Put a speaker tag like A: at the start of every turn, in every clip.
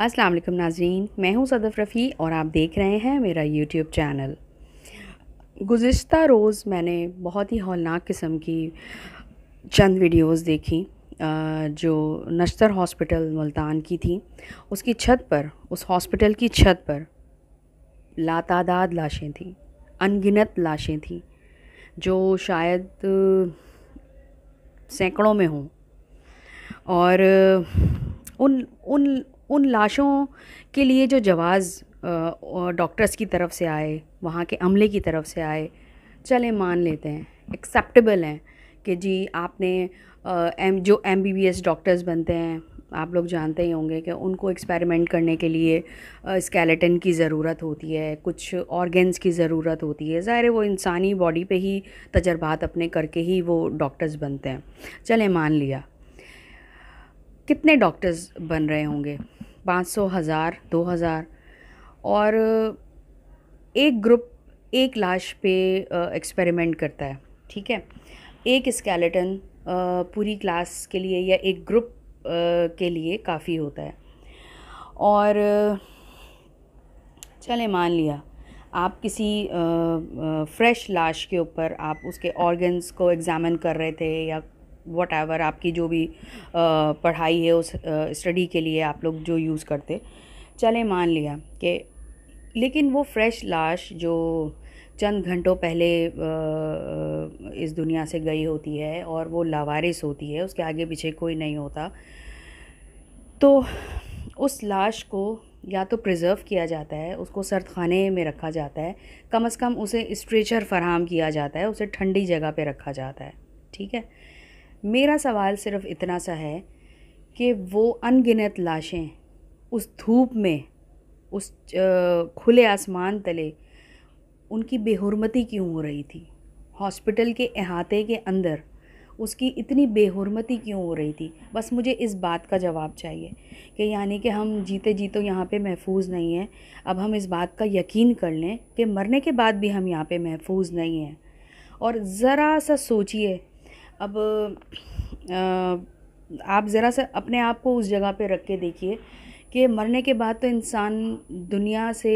A: अस्सलाम वालेकुम नाजरीन मैं हूं सदफ़ रफ़ी और आप देख रहे हैं मेरा यूट्यूब चैनल गुज्त रोज़ मैंने बहुत ही हौलनाक किस्म की चंद वीडियोस देखी जो नश्तर हॉस्पिटल मुल्तान की थी उसकी छत पर उस हॉस्पिटल की छत पर लातादाद लाशें थीं अनगिनत लाशें थी जो शायद सैकड़ों में हों और उन उन उन लाशों के लिए जो जवाज़ डॉक्टर्स की तरफ से आए वहाँ के अमले की तरफ से आए चले मान लेते हैं एक्सेप्टेबल हैं कि जी आपने एम जो M B B S doctors बनते हैं आप लोग जानते ही होंगे कि उनको एक्सपेरिमेंट करने के लिए स्केलेटन की ज़रूरत होती है कुछ ऑर्गेन्स की ज़रूरत होती है ज़ाहिर वो इंसानी बॉडी पे ही तजर्बात अपने करके ही वो डॉक्टर्स बनते हैं चले मान लिया कितने डॉक्टर्स बन रहे होंगे पाँच सौ हज़ार दो हज़ार और एक ग्रुप एक लाश पे एक्सपेरिमेंट करता है ठीक है एक स्केलेटन पूरी क्लास के लिए या एक ग्रुप के लिए काफ़ी होता है और चले मान लिया आप किसी फ्रेश लाश के ऊपर आप उसके ऑर्गन्स को एग्ज़ामिन कर रहे थे या वट एवर आपकी जो भी पढ़ाई है उस स्टडी के लिए आप लोग जो यूज़ करते चले मान लिया कि लेकिन वो फ्रेश लाश जो चंद घंटों पहले इस दुनिया से गई होती है और वो लावारिस होती है उसके आगे पीछे कोई नहीं होता तो उस लाश को या तो प्रिजर्व किया जाता है उसको सर्द खाने में रखा जाता है कम अज़ कम उसे स्ट्रेचर फराहम किया जाता है उसे ठंडी जगह पे रखा जाता है ठीक है मेरा सवाल सिर्फ इतना सा है कि वो अनगिनत लाशें उस धूप में उस खुले आसमान तले उनकी बेहरमती क्यों हो रही थी हॉस्पिटल के अहाते के अंदर उसकी इतनी बेहरमती क्यों हो रही थी बस मुझे इस बात का जवाब चाहिए कि यानी कि हम जीते जी तो यहाँ पे महफूज नहीं हैं अब हम इस बात का यकीन कर लें कि मरने के बाद भी हम यहाँ पे महफूज नहीं हैं और ज़रा सा सोचिए अब आप ज़रा सा अपने आप को उस जगह पे रख के देखिए कि मरने के बाद तो इंसान दुनिया से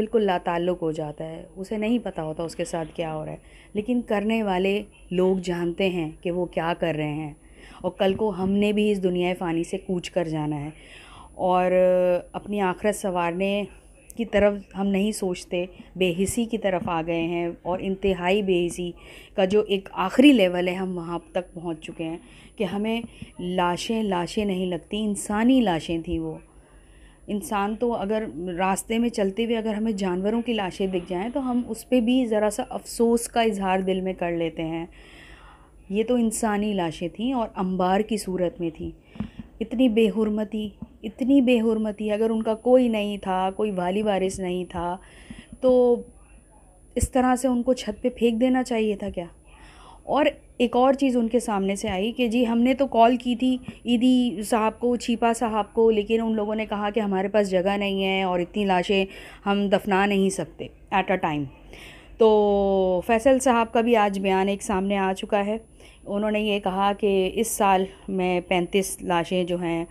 A: बिल्कुल लाताल्लुक हो जाता है उसे नहीं पता होता उसके साथ क्या हो रहा है लेकिन करने वाले लोग जानते हैं कि वो क्या कर रहे हैं और कल को हमने भी इस दुनिया फ़ानी से कूच कर जाना है और अपनी आखरत संवारने की तरफ हम नहीं सोचते बेहिसी की तरफ आ गए हैं और इंतहाई बेहिसी का जो एक आखिरी लेवल है हम वहाँ तक पहुँच चुके हैं कि हमें लाशें लाशें नहीं लगती इंसानी लाशें थी वो इंसान तो अगर रास्ते में चलते हुए अगर हमें जानवरों की लाशें दिख जाएं तो हम उस पर भी ज़रा सा अफसोस का इजहार दिल में कर लेते हैं ये तो इंसानी लाशें थीं और अंबार की सूरत में थी इतनी बेहरमती इतनी बेहुरमती अगर उनका कोई नहीं था कोई वाली वारिस नहीं था तो इस तरह से उनको छत पे फेंक देना चाहिए था क्या और एक और चीज़ उनके सामने से आई कि जी हमने तो कॉल की थी ईदी साहब को छिपा साहब को लेकिन उन लोगों ने कहा कि हमारे पास जगह नहीं है और इतनी लाशें हम दफना नहीं सकते एट अ टाइम तो फैसल साहब का भी आज बयान एक सामने आ चुका है उन्होंने ये कहा कि इस साल में पैंतीस लाशें जो हैं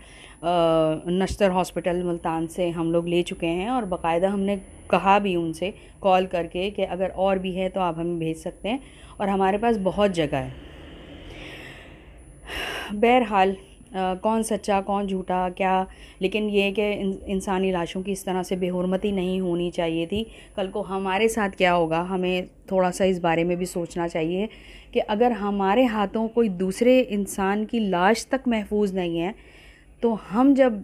A: नश्तर हॉस्पिटल मुल्तान से हम लोग ले चुके हैं और बाकायदा हमने कहा भी उनसे कॉल करके कि अगर और भी है तो आप हमें भेज सकते हैं और हमारे पास बहुत जगह है बहरहाल आ, कौन सच्चा कौन झूठा क्या लेकिन ये कि इंसानी लाशों की इस तरह से बेहरमती नहीं होनी चाहिए थी कल को हमारे साथ क्या होगा हमें थोड़ा सा इस बारे में भी सोचना चाहिए कि अगर हमारे हाथों कोई दूसरे इंसान की लाश तक महफूज नहीं है तो हम जब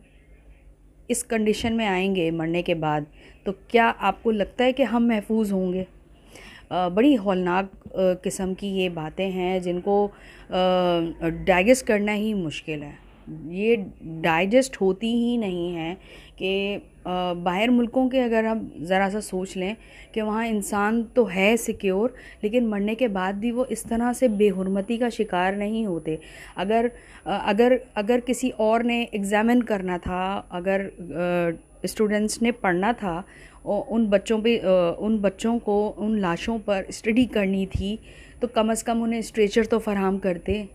A: इस कंडीशन में आएंगे मरने के बाद तो क्या आपको लगता है कि हम महफूज होंगे बड़ी हौलनाक किस्म की ये बातें हैं जिनको डाइजेस्ट करना ही मुश्किल है ये डाइजेस्ट होती ही नहीं है कि बाहर मुल्कों के अगर हम ज़रा सा सोच लें कि वहाँ इंसान तो है सिक्योर लेकिन मरने के बाद भी वो इस तरह से बेहरमती का शिकार नहीं होते अगर अगर अगर किसी और ने एग्ज़ामिन करना था अगर स्टूडेंट्स ने पढ़ना था उन बच्चों पे उन बच्चों को उन लाशों पर स्टडी करनी थी तो कम अज़ कम उन्हें स्ट्रेचर तो फराहम करते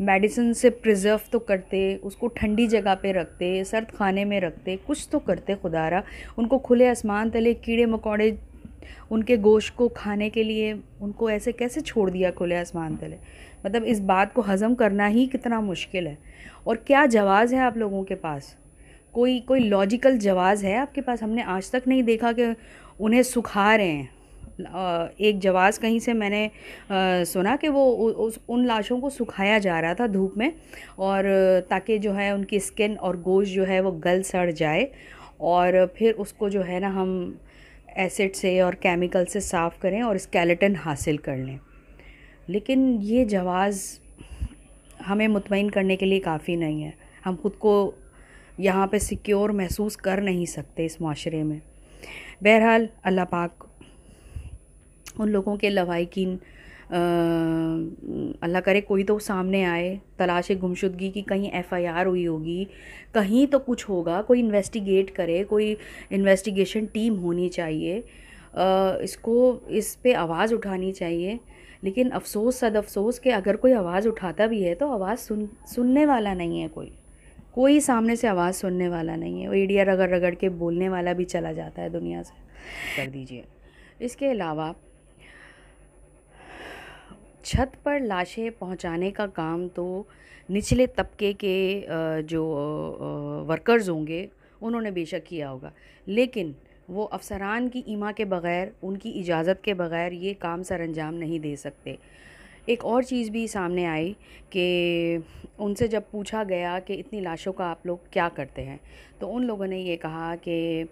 A: मेडिसिन से प्रिजर्व तो करते उसको ठंडी जगह पे रखते सर्द खाने में रखते कुछ तो करते खुदारा उनको खुले आसमान तले कीड़े मकोड़े उनके गोश्त को खाने के लिए उनको ऐसे कैसे छोड़ दिया खुले आसमान तले मतलब इस बात को हज़म करना ही कितना मुश्किल है और क्या जवाज़ है आप लोगों के पास कोई कोई लॉजिकल जवाज़ है आपके पास हमने आज तक नहीं देखा कि उन्हें सुखा रहे हैं एक जवाज़ कहीं से मैंने सुना कि वो उस उन लाशों को सुखाया जा रहा था धूप में और ताकि जो है उनकी स्किन और गोश्त जो है वो गल सड़ जाए और फिर उसको जो है ना हम एसिड से और केमिकल से साफ़ करें और स्केलेटन हासिल कर लें लेकिन ये जवाज़ हमें मुतमिन करने के लिए काफ़ी नहीं है हम खुद को यहाँ पे सिक्योर महसूस कर नहीं सकते इस माशरे में बहरहाल अल्लाह पाक उन लोगों के लवाकिन अल्लाह करे कोई तो सामने आए तलाश गुमशुदगी की कहीं एफआईआर हुई होगी कहीं तो कुछ होगा कोई इन्वेस्टिगेट करे कोई इन्वेस्टिगेशन टीम होनी चाहिए आ, इसको इस पे आवाज़ उठानी चाहिए लेकिन अफसोस सद अफसोस के अगर कोई आवाज़ उठाता भी है तो आवाज़ सुन सुनने वाला नहीं है कोई कोई सामने से आवाज़ सुनने वाला नहीं है और ईडिया रगड़ रगड़ के बोलने वाला भी चला जाता है दुनिया से कर दीजिए इसके अलावा छत पर लाशें पहुंचाने का काम तो निचले तबके के जो वर्कर्स होंगे उन्होंने बेशक किया होगा लेकिन वो अफसरान की ईमा के बग़ैर उनकी इजाज़त के बग़ैर ये काम सर अंजाम नहीं दे सकते एक और चीज़ भी सामने आई कि उनसे जब पूछा गया कि इतनी लाशों का आप लोग क्या करते हैं तो उन लोगों ने ये कहा कि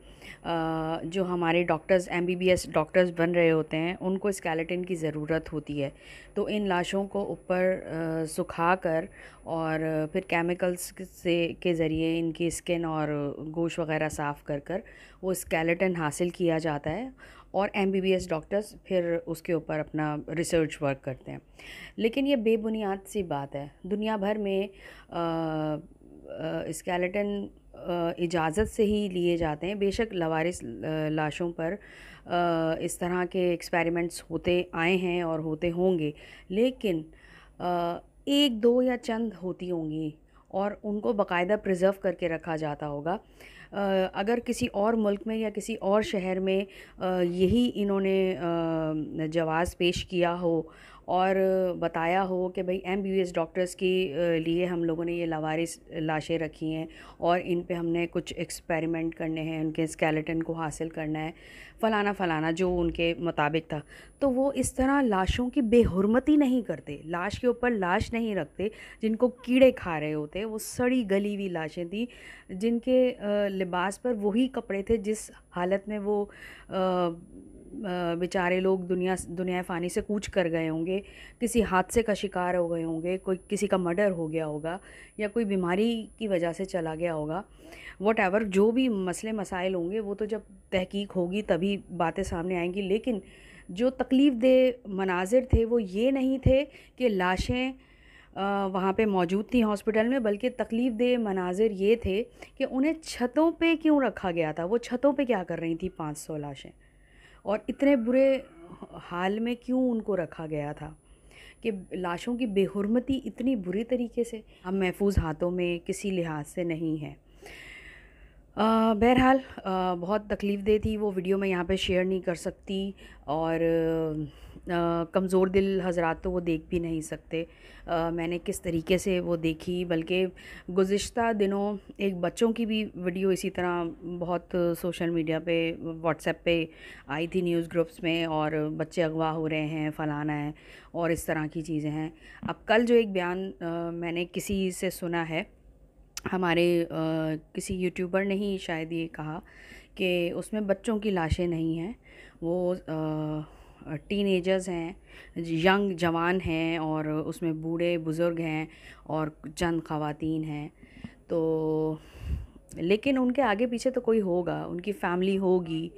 A: जो हमारे डॉक्टर्स एमबीबीएस डॉक्टर्स बन रहे होते हैं उनको स्केलेटन की ज़रूरत होती है तो इन लाशों को ऊपर सुखा कर और फिर केमिकल्स से के ज़रिए इनकी स्किन और गोश वगैरह साफ़ कर कर वो स्केलेटन हासिल किया जाता है और M B B S doctors फिर उसके ऊपर अपना रिसर्च वर्क करते हैं लेकिन ये बेबुनियाद सी बात है दुनिया भर में स्केलेटन इजाज़त से ही लिए जाते हैं बेशक लवारिस लाशों पर इस तरह के एक्सपेरिमेंट्स होते आए हैं और होते होंगे लेकिन एक दो या चंद होती होंगी और उनको बाकायदा प्रिजर्व करके रखा जाता होगा अगर किसी और मुल्क में या किसी और शहर में यही इन्होंने जवाज़ पेश किया हो और बताया हो कि भाई एम बी एस डॉक्टर्स के लिए हम लोगों ने ये लावारिस लाशें रखी हैं और इन पे हमने कुछ एक्सपेरिमेंट करने हैं उनके स्केलेटन को हासिल करना है फ़लाना फ़लाना जो उनके मुताबिक था तो वो इस तरह लाशों की बेहरमती नहीं करते लाश के ऊपर लाश नहीं रखते जिनको कीड़े खा रहे होते वो सड़ी गली हुई लाशें थी जिनके लिबास पर वही कपड़े थे जिस हालत में वो आ, बेचारे लोग दुनिया दुनिया फ़ानी से कूच कर गए होंगे किसी हादसे का शिकार हो गए होंगे कोई किसी का मर्डर हो गया होगा या कोई बीमारी की वजह से चला गया होगा वट एवर जो भी मसले मसाइल होंगे वो तो जब तहकीक होगी तभी बातें सामने आएंगी लेकिन जो तकलीफ़ दे मनाजिर थे वो ये नहीं थे कि लाशें वहाँ पे मौजूद थी हॉस्पिटल में बल्कि तकलीफ़ दे मनाजिर ये थे कि उन्हें छतों पे क्यों रखा गया था वो छतों पे क्या कर रही थी 500 लाशें और इतने बुरे हाल में क्यों उनको रखा गया था कि लाशों की बेहरमती इतनी बुरी तरीके से हम महफूज हाथों में किसी लिहाज से नहीं है बहरहाल बहुत तकलीफ़ दे थी वो वीडियो मैं यहाँ पे शेयर नहीं कर सकती और कमज़ोर दिल हजरात तो वो देख भी नहीं सकते आ, मैंने किस तरीके से वो देखी बल्कि गुज्त दिनों एक बच्चों की भी वीडियो इसी तरह बहुत सोशल मीडिया पे व्हाट्सएप पे आई थी न्यूज़ ग्रुप्स में और बच्चे अगवा हो रहे हैं फलाना है और इस तरह की चीज़ें हैं अब कल जो एक बयान आ, मैंने किसी से सुना है हमारे आ, किसी यूट्यूबर ने ही शायद ये कहा कि उसमें बच्चों की लाशें नहीं हैं वो आ, टीनेजर्स हैं यंग जवान हैं और उसमें बूढ़े बुज़ुर्ग हैं और चंद खातन हैं तो लेकिन उनके आगे पीछे तो कोई होगा उनकी फैमिली होगी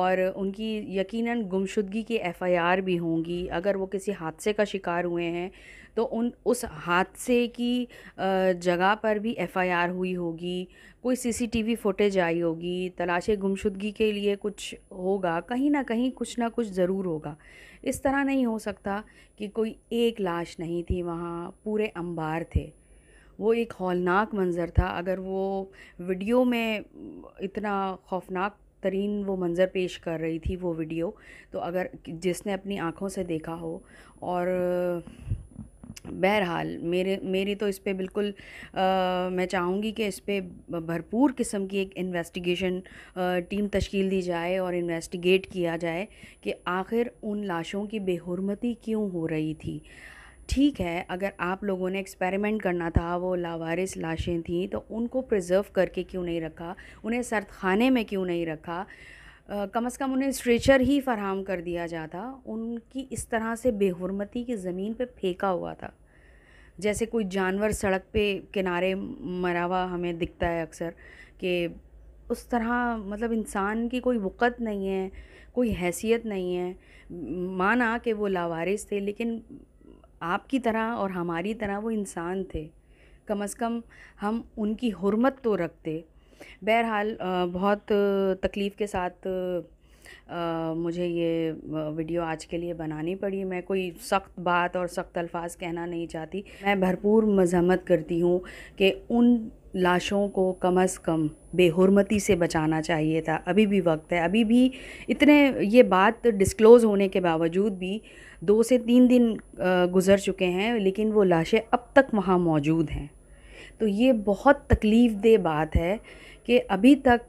A: और उनकी यकीनन गुमशुदगी की एफआईआर भी होंगी अगर वो किसी हादसे का शिकार हुए हैं तो उन उस हादसे की जगह पर भी एफआईआर हुई होगी कोई सीसीटीवी फुटेज आई होगी तलाश गुमशुदगी के लिए कुछ होगा कहीं ना कहीं कुछ ना कुछ ज़रूर होगा इस तरह नहीं हो सकता कि कोई एक लाश नहीं थी वहाँ पूरे अंबार थे वो एक हौलनाक मंज़र था अगर वो वीडियो में इतना खौफनाक तरीन वो मंज़र पेश कर रही थी वो वीडियो तो अगर जिसने अपनी आँखों से देखा हो और बहरहाल मेरे मेरी तो इस पर बिल्कुल आ, मैं चाहूँगी कि इस पर भरपूर किस्म की एक इन्वेस्टिगेशन टीम तश्कील दी जाए और इन्वेस्टिगेट किया जाए कि आखिर उन लाशों की बेहरमती क्यों हो रही थी ठीक है अगर आप लोगों ने एक्सपेरिमेंट करना था वो लावारिस लाशें थीं तो उनको प्रिजर्व करके क्यों नहीं रखा उन्हें सर्द खाने में क्यों नहीं रखा कम अज़ कम उन्हें स्ट्रेचर ही फरहम कर दिया जाता उनकी इस तरह से बेहरमती की ज़मीन पे फेंका हुआ था जैसे कोई जानवर सड़क पे किनारे मरा हुआ हमें दिखता है अक्सर कि उस तरह मतलब इंसान की कोई वक़्त नहीं है कोई हैसियत नहीं है माना कि वो लावारिस थे लेकिन आपकी तरह और हमारी तरह वो इंसान थे कम अज़ कम हम उनकी हरमत तो रखते बहरहाल बहुत तकलीफ़ के साथ आ, मुझे ये वीडियो आज के लिए बनानी पड़ी मैं कोई सख्त बात और सख्त अल्फाज कहना नहीं चाहती मैं भरपूर मजम्मत करती हूँ कि उन लाशों को कम अज़ कम बेहरमती से बचाना चाहिए था अभी भी वक्त है अभी भी इतने ये बात डिस्क्लोज़ होने के बावजूद भी दो से तीन दिन गुज़र चुके हैं लेकिन वो लाशें अब तक वहाँ मौजूद हैं तो ये बहुत तकलीफ़ दह बात है कि अभी तक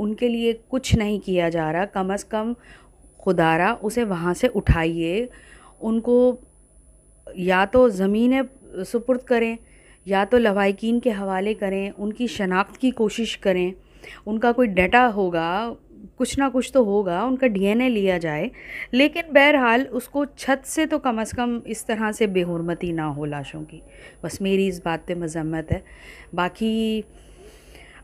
A: उनके लिए कुछ नहीं किया जा रहा कम अज़ कम खुदारा उसे वहाँ से उठाइए उनको या तो ज़मीन सुपुर्द करें या तो लवाकिन के हवाले करें उनकी शनाख्त की कोशिश करें उनका कोई डाटा होगा कुछ ना कुछ तो होगा उनका डीएनए लिया जाए लेकिन बहरहाल उसको छत से तो कम अज़ कम इस तरह से बेहरमती ना हो लाशों की बस मेरी इस बात पे मजम्मत है बाकी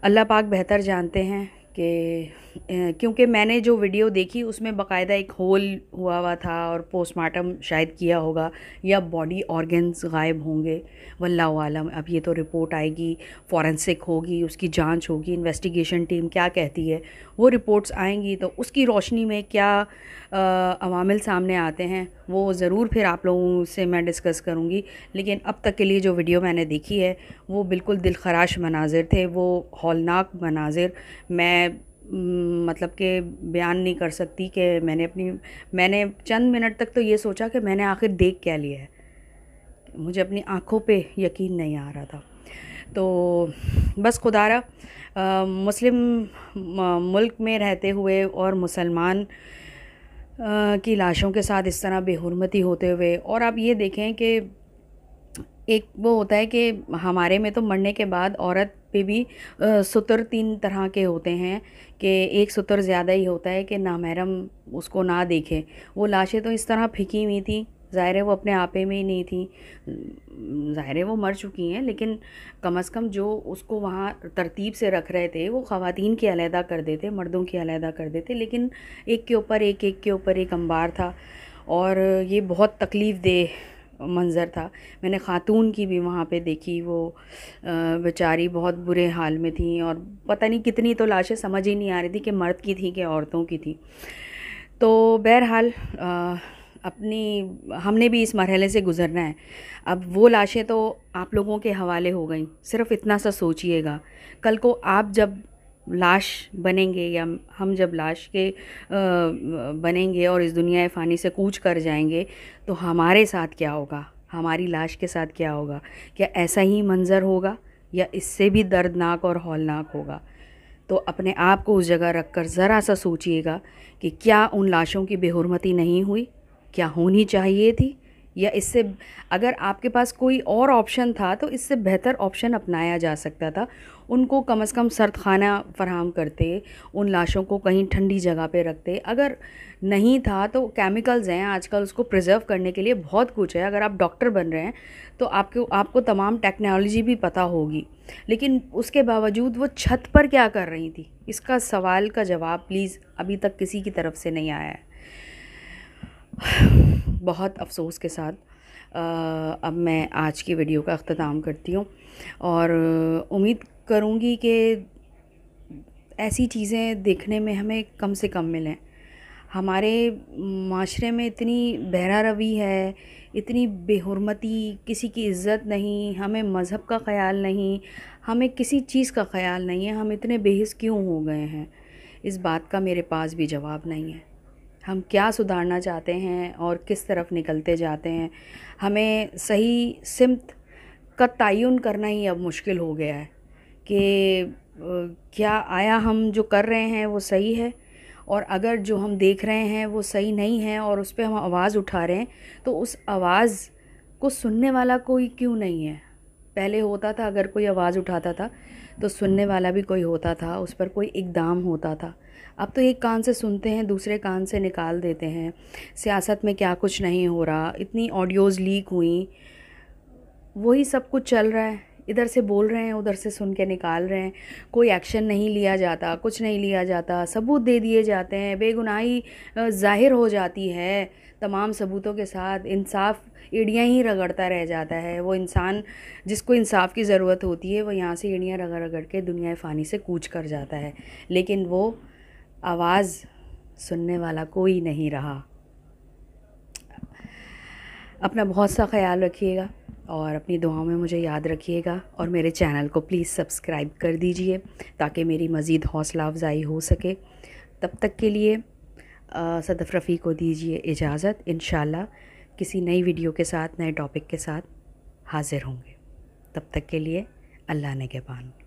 A: अल्लाह पाक बेहतर जानते हैं कि क्योंकि मैंने जो वीडियो देखी उसमें बकायदा एक होल हुआ हुआ था और पोस्टमार्टम शायद किया होगा या बॉडी ऑर्गन्स गायब होंगे वल्लम आलम अब ये तो रिपोर्ट आएगी फॉरेंसिक होगी उसकी जांच होगी इन्वेस्टिगेशन टीम क्या कहती है वो रिपोर्ट्स आएंगी तो उसकी रोशनी में क्या अवामिल सामने आते हैं वो ज़रूर फिर आप लोगों से मैं डिस्कस करूँगी लेकिन अब तक के लिए जो वीडियो मैंने देखी है वो बिल्कुल दिलखराश मनाजिर थे वो हौलनाक मनाजिर मैं मतलब के बयान नहीं कर सकती कि मैंने अपनी मैंने चंद मिनट तक तो ये सोचा कि मैंने आखिर देख क्या लिया है मुझे अपनी आँखों पे यकीन नहीं आ रहा था तो बस खुदारा मुस्लिम मुल्क में रहते हुए और मुसलमान की लाशों के साथ इस तरह बेहरमती होते हुए और आप ये देखें कि एक वो होता है कि हमारे में तो मरने के बाद औरत पे भी सुतर तीन तरह के होते हैं कि एक सुतर ज़्यादा ही होता है कि ना महरम उसको ना देखे वो लाशें तो इस तरह फिकी हुई थी ज़ाहिर है वो अपने आपे में ही नहीं थी ज़ाहिर है वो मर चुकी हैं लेकिन कम अज़ कम जो उसको वहाँ तरतीब से रख रहे थे वो ख़वातीन की अलहदा कर देते मर्दों की अलहदा कर देते लेकिन एक के ऊपर एक एक के ऊपर एक अंबार था और ये बहुत तकलीफ़ दे मंज़र था मैंने ख़ातून की भी वहाँ पे देखी वो बेचारी बहुत बुरे हाल में थी और पता नहीं कितनी तो लाशें समझ ही नहीं आ रही थी कि मर्द की थी कि औरतों की थी तो बहरहाल अपनी हमने भी इस मरहले से गुज़रना है अब वो लाशें तो आप लोगों के हवाले हो गई सिर्फ इतना सा सोचिएगा कल को आप जब लाश बनेंगे या हम जब लाश के बनेंगे और इस दुनिया फ़ानी से कूच कर जाएंगे तो हमारे साथ क्या होगा हमारी लाश के साथ क्या होगा क्या ऐसा ही मंज़र होगा या इससे भी दर्दनाक और हौलनाक होगा तो अपने आप को उस जगह रख कर ज़रा सा सोचिएगा कि क्या उन लाशों की बेहरमती नहीं हुई क्या होनी चाहिए थी या इससे अगर आपके पास कोई और ऑप्शन था तो इससे बेहतर ऑप्शन अपनाया जा सकता था उनको कम अज़ कम सर्द खाना फराहम करते उन लाशों को कहीं ठंडी जगह पे रखते अगर नहीं था तो केमिकल्स हैं आजकल उसको प्रिजर्व करने के लिए बहुत कुछ है अगर आप डॉक्टर बन रहे हैं तो आपको आपको तमाम टेक्नोलॉजी भी पता होगी लेकिन उसके बावजूद वो छत पर क्या कर रही थी इसका सवाल का जवाब प्लीज़ अभी तक किसी की तरफ से नहीं आया है बहुत अफ़सोस के साथ अब मैं आज की वीडियो का अख्ताम करती हूँ और उम्मीद करूँगी कि ऐसी चीज़ें देखने में हमें कम से कम मिलें हमारे माशरे में इतनी बहरा रवि है इतनी बेहरमती किसी की इज़्ज़त नहीं हमें मज़हब का ख़्याल नहीं हमें किसी चीज़ का ख़्याल नहीं है हम इतने बेहस क्यों हो गए हैं इस बात का मेरे पास भी जवाब नहीं है हम क्या सुधारना चाहते हैं और किस तरफ निकलते जाते हैं हमें सही सिमत का तयन करना ही अब मुश्किल हो गया है कि क्या आया हम जो कर रहे हैं वो सही है और अगर जो हम देख रहे हैं वो सही नहीं है और उस पर हम आवाज़ उठा रहे हैं तो उस आवाज़ को सुनने वाला कोई क्यों नहीं है पहले होता था अगर कोई आवाज़ उठाता था तो सुनने वाला भी कोई होता था उस पर कोई इकदाम होता था अब तो एक कान से सुनते हैं दूसरे कान से निकाल देते हैं सियासत में क्या कुछ नहीं हो रहा इतनी ऑडियोज़ लीक हुई वही सब कुछ चल रहा है इधर से बोल रहे हैं उधर से सुन के निकाल रहे हैं कोई एक्शन नहीं लिया जाता कुछ नहीं लिया जाता सबूत दे दिए जाते हैं बेगुनाही ज़ाहिर हो जाती है तमाम सबूतों के साथ इंसाफ एड़ियाँ ही रगड़ता रह जाता है वो इंसान जिसको इंसाफ की ज़रूरत होती है वो यहाँ से एड़ियाँ रगड़ रगड़ के दुनिया फ़ानी से कूच कर जाता है लेकिन वो आवाज़ सुनने वाला कोई नहीं रहा अपना बहुत सा ख्याल रखिएगा और अपनी दुआओं में मुझे याद रखिएगा और मेरे चैनल को प्लीज़ सब्सक्राइब कर दीजिए ताकि मेरी मज़ीद हौसला अफजाई हो सके तब तक के लिए सदफ़ रफ़ी को दीजिए इजाज़त इन किसी नई वीडियो के साथ नए टॉपिक के साथ हाज़िर होंगे तब तक के लिए अल्लाह ने के पानी